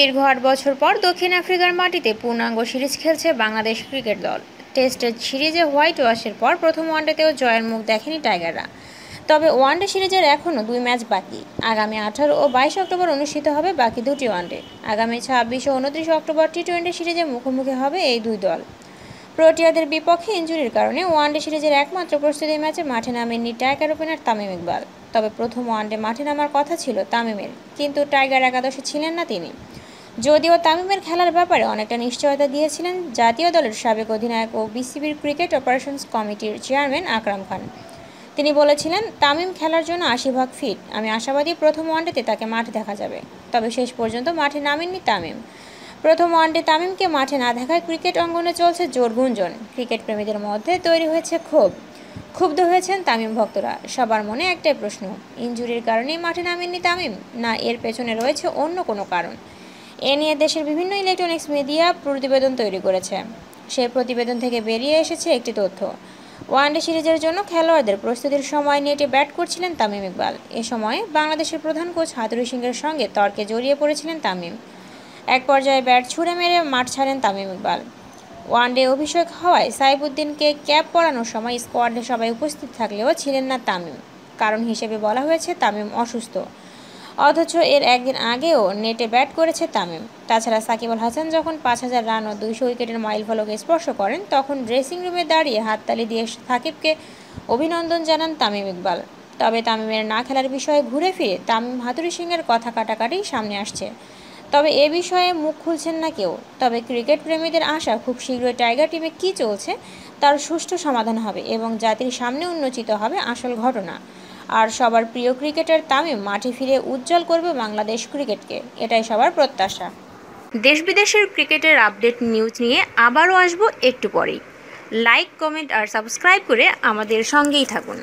দীর্ঘ আট বছর পর দক্ষিণ আফ্রিকার মাটিতে পূর্ণাঙ্গ সিরিজ খেলছে বাংলাদেশ ক্রিকেট দল টেস্টের সিরিজে হোয়াইট ওয়াশের পর প্রথম ওয়ানডেতেও জয়ের মুখ দেখেনি টাইগাররা তবে ওয়ানডে সিরিজের এখনও দুই ম্যাচ বাকি আগামী আঠারো ও বাইশ অক্টোবর অনুষ্ঠিত হবে বাকি দুটি ওয়ানডে আগামী ছাব্বিশ ও উনত্রিশ অক্টোবর টি টোয়েন্টি সিরিজে মুখোমুখি হবে এই দুই দল প্রোটিয়াদের বিপক্ষে ইঞ্জুরির কারণে ওয়ানডে সিরিজের একমাত্র প্রস্তুতি ম্যাচে মাঠে নামেননি টাইগার ওপেনার তামিম ইকবাল তবে প্রথম ওয়ানডে মাঠে নামার কথা ছিল তামিমের কিন্তু টাইগার একাদশে ছিলেন না তিনি যদিও তামিমের খেলার ব্যাপারে অনেকটা নিশ্চয়তা দিয়েছিলেন জাতীয় দলের সাবেক অধিনায়ক ও বিসিবির ক্রিকেট অপারেশনস কমিটির চেয়ারম্যান আকরাম খান তিনি বলেছিলেন তামিম খেলার জন্য আশি ভাগ ফিট আমি আশাবাদী প্রথম ওয়ানডেতে তাকে মাঠে দেখা যাবে তবে শেষ পর্যন্ত মাঠে নামেননি তামিম প্রথম ওয়ানডে তামিমকে মাঠে না দেখায় ক্রিকেট অঙ্গনে চলছে জোর গুঞ্জন ক্রিকেট প্রেমীদের মধ্যে তৈরি হয়েছে ক্ষোভ ক্ষুব্ধ হয়েছেন তামিম ভক্তরা সবার মনে একটাই প্রশ্ন ইঞ্জুরির কারণেই মাঠে নামেননি তামিম না এর পেছনে রয়েছে অন্য কোনো কারণ এ নিয়ে দেশের বিভিন্ন ইলেকট্রনিক্স মিডিয়া প্রতিবেদন তৈরি করেছে সেই প্রতিবেদন থেকে বেরিয়ে এসেছে একটি তথ্য ওয়ানডে সিরিজের জন্য খেলোয়াড়দের প্রস্তুতির সময় নেটে ব্যাট করছিলেন তামিম ইকবাল এ সময় বাংলাদেশের প্রধান কোচ হাতুরি সিংয়ের সঙ্গে তর্কে জড়িয়ে পড়েছিলেন তামিম এক পর্যায়ে ব্যাট ছুঁড়ে মেরে মাঠ ছাড়েন তামিম ইকবাল ওয়ানডে অভিষেক হওয়ায় সাইবুদ্দিনকে ক্যাপ পরানোর সময় স্কোয়াডে সবাই উপস্থিত থাকলেও ছিলেন না তামিম কারণ হিসেবে বলা হয়েছে তামিম অসুস্থ অথচ এর একদিন আগেও নেটে ব্যাট করেছে তামিম তাছাড়া সাকিব আল হাসান যখন পাঁচ হাজার রান ও দুইশো উইকেটের মাইল ফলকে স্পর্শ করেন তখন ড্রেসিং রুমে দাঁড়িয়ে হাততালি দিয়ে সাকিবকে অভিনন্দন জানান তামিম ইকবাল তবে তামিমের না খেলার বিষয়ে ঘুরে ফিরে তামিম হাতুরি সিংয়ের কথা কাটাকাটি সামনে আসছে তবে এ বিষয়ে মুখ খুলছেন না কেউ তবে ক্রিকেট প্রেমীদের আশা খুব শীঘ্রই টাইগার টিমে কি চলছে তার সুষ্ঠু সমাধান হবে এবং জাতির সামনে উন্মোচিত হবে আসল ঘটনা আর সবার প্রিয় ক্রিকেটার তামিম মাঠে ফিরে উজ্জ্বল করবে বাংলাদেশ ক্রিকেটকে এটাই সবার প্রত্যাশা দেশ বিদেশের ক্রিকেটের আপডেট নিউজ নিয়ে আবারও আসবো একটু পরেই লাইক কমেন্ট আর সাবস্ক্রাইব করে আমাদের সঙ্গেই থাকুন